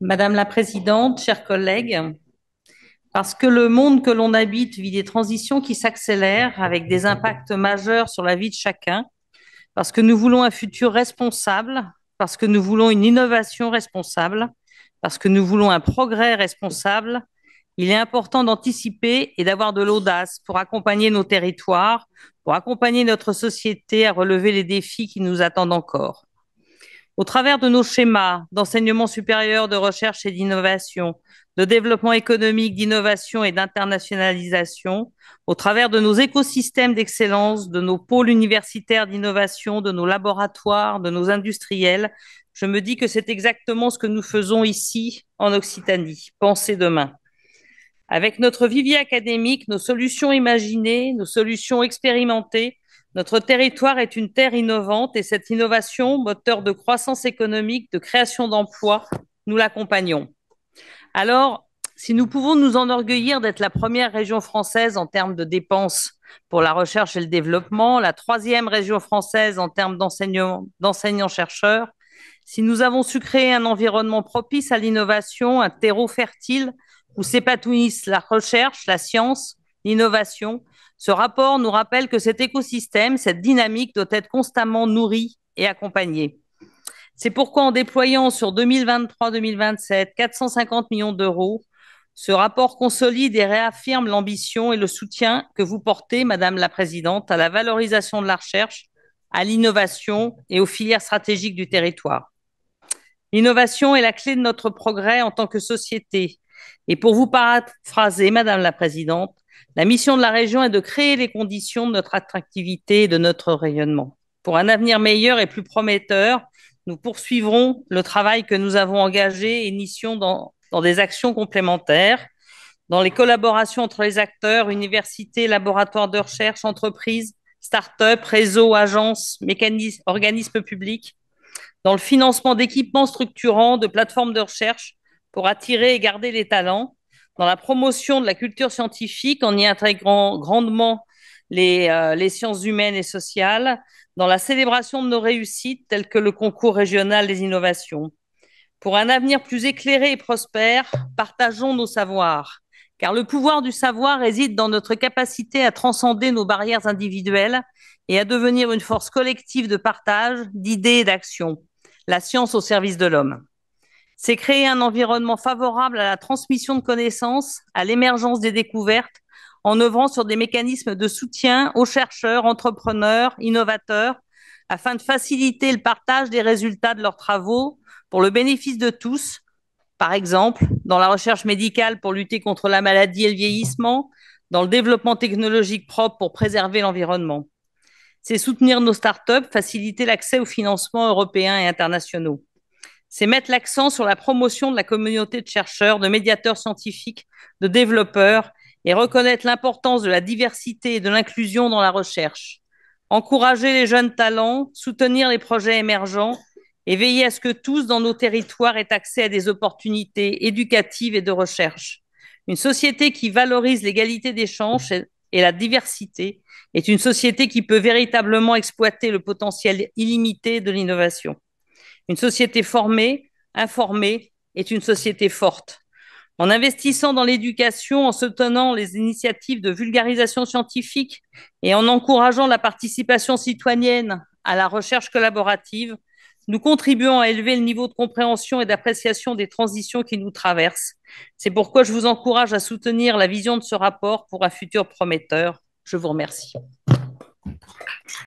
Madame la Présidente, chers collègues, parce que le monde que l'on habite vit des transitions qui s'accélèrent avec des impacts majeurs sur la vie de chacun, parce que nous voulons un futur responsable, parce que nous voulons une innovation responsable, parce que nous voulons un progrès responsable, il est important d'anticiper et d'avoir de l'audace pour accompagner nos territoires, pour accompagner notre société à relever les défis qui nous attendent encore. Au travers de nos schémas d'enseignement supérieur, de recherche et d'innovation, de développement économique, d'innovation et d'internationalisation, au travers de nos écosystèmes d'excellence, de nos pôles universitaires d'innovation, de nos laboratoires, de nos industriels, je me dis que c'est exactement ce que nous faisons ici en Occitanie, penser demain. Avec notre vivier académique, nos solutions imaginées, nos solutions expérimentées, notre territoire est une terre innovante et cette innovation, moteur de croissance économique, de création d'emplois, nous l'accompagnons. Alors, si nous pouvons nous enorgueillir d'être la première région française en termes de dépenses pour la recherche et le développement, la troisième région française en termes d'enseignants-chercheurs, si nous avons su créer un environnement propice à l'innovation, un terreau fertile où s'épanouissent la recherche, la science, l'innovation, ce rapport nous rappelle que cet écosystème, cette dynamique doit être constamment nourrie et accompagnée. C'est pourquoi en déployant sur 2023-2027 450 millions d'euros, ce rapport consolide et réaffirme l'ambition et le soutien que vous portez, Madame la Présidente, à la valorisation de la recherche, à l'innovation et aux filières stratégiques du territoire. L'innovation est la clé de notre progrès en tant que société. Et pour vous paraphraser, Madame la Présidente, la mission de la région est de créer les conditions de notre attractivité et de notre rayonnement. Pour un avenir meilleur et plus prometteur, nous poursuivrons le travail que nous avons engagé et initions dans, dans des actions complémentaires, dans les collaborations entre les acteurs, universités, laboratoires de recherche, entreprises, start-up, réseaux, agences, organismes publics, dans le financement d'équipements structurants, de plateformes de recherche pour attirer et garder les talents, dans la promotion de la culture scientifique en y intégrant grandement les, euh, les, sciences humaines et sociales, dans la célébration de nos réussites telles que le concours régional des innovations. Pour un avenir plus éclairé et prospère, partageons nos savoirs, car le pouvoir du savoir réside dans notre capacité à transcender nos barrières individuelles et à devenir une force collective de partage, d'idées et d'actions. La science au service de l'homme. C'est créer un environnement favorable à la transmission de connaissances, à l'émergence des découvertes, en œuvrant sur des mécanismes de soutien aux chercheurs, entrepreneurs, innovateurs, afin de faciliter le partage des résultats de leurs travaux pour le bénéfice de tous, par exemple dans la recherche médicale pour lutter contre la maladie et le vieillissement, dans le développement technologique propre pour préserver l'environnement. C'est soutenir nos startups, faciliter l'accès aux financements européens et internationaux c'est mettre l'accent sur la promotion de la communauté de chercheurs, de médiateurs scientifiques, de développeurs et reconnaître l'importance de la diversité et de l'inclusion dans la recherche. Encourager les jeunes talents, soutenir les projets émergents et veiller à ce que tous dans nos territoires aient accès à des opportunités éducatives et de recherche. Une société qui valorise l'égalité des chances et la diversité est une société qui peut véritablement exploiter le potentiel illimité de l'innovation. Une société formée, informée, est une société forte. En investissant dans l'éducation, en soutenant les initiatives de vulgarisation scientifique et en encourageant la participation citoyenne à la recherche collaborative, nous contribuons à élever le niveau de compréhension et d'appréciation des transitions qui nous traversent. C'est pourquoi je vous encourage à soutenir la vision de ce rapport pour un futur prometteur. Je vous remercie.